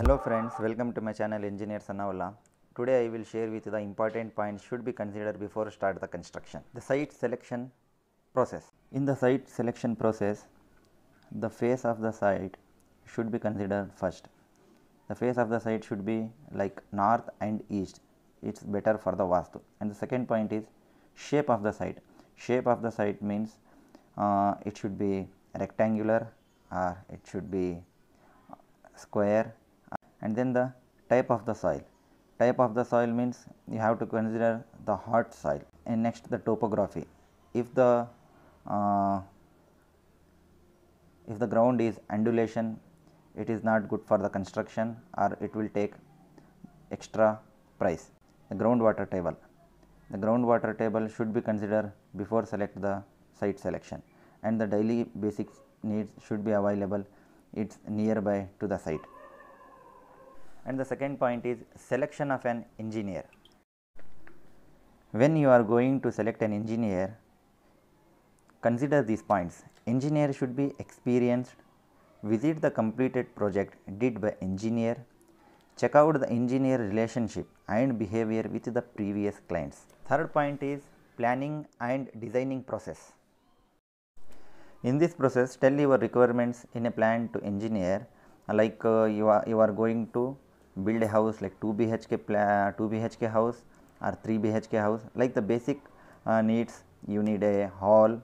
Hello friends, welcome to my channel Engineer Sanawala. Today I will share with you the important points should be considered before start the construction. The site selection process. In the site selection process, the face of the site should be considered first. The face of the site should be like north and east. It's better for the vastu. And the second point is shape of the site. Shape of the site means uh, it should be rectangular or it should be square and then the type of the soil type of the soil means you have to consider the hot soil and next the topography if the uh, if the ground is undulation it is not good for the construction or it will take extra price the groundwater table the groundwater table should be considered before select the site selection and the daily basic needs should be available it's nearby to the site and the second point is selection of an engineer. When you are going to select an engineer, consider these points. Engineer should be experienced, visit the completed project did by engineer, check out the engineer relationship and behavior with the previous clients. Third point is planning and designing process. In this process, tell your requirements in a plan to engineer like uh, you, are, you are going to build a house like 2 BHK, 2 BHK house or 3 BHK house like the basic uh, needs you need a hall,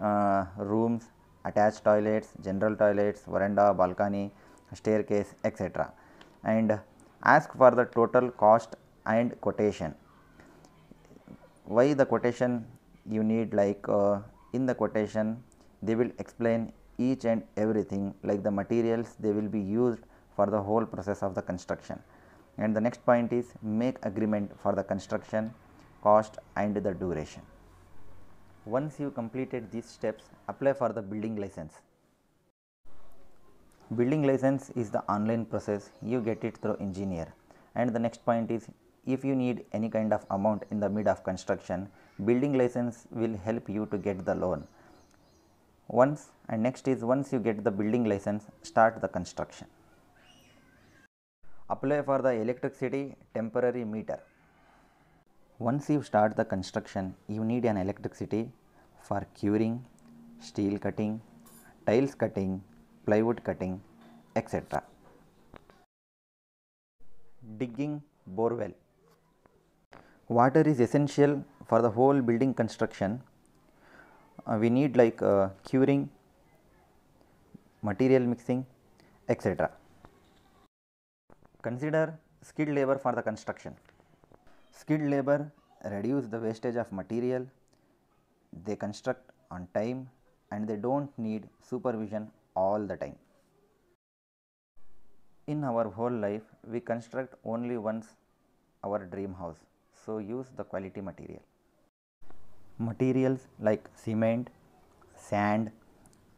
uh, rooms, attached toilets, general toilets, veranda, balcony, staircase etc. and ask for the total cost and quotation. Why the quotation you need like uh, in the quotation they will explain each and everything like the materials they will be used for the whole process of the construction. And the next point is make agreement for the construction, cost and the duration. Once you completed these steps, apply for the building license. Building license is the online process, you get it through engineer. And the next point is if you need any kind of amount in the mid of construction, building license will help you to get the loan. Once and next is once you get the building license, start the construction. Apply for the electricity temporary meter. Once you start the construction, you need an electricity for curing, steel cutting, tiles cutting, plywood cutting, etc. Digging borewell. Water is essential for the whole building construction. Uh, we need like uh, curing, material mixing, etc. Consider skilled labor for the construction. Skilled labor reduce the wastage of material, they construct on time and they do not need supervision all the time. In our whole life, we construct only once our dream house, so use the quality material. Materials like cement, sand,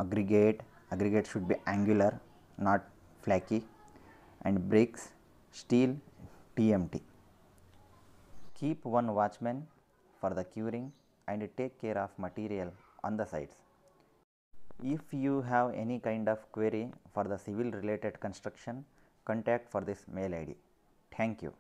aggregate, aggregate should be angular, not flaky and bricks, steel TMT. Keep one watchman for the curing and take care of material on the sides. If you have any kind of query for the civil related construction, contact for this mail ID. Thank you.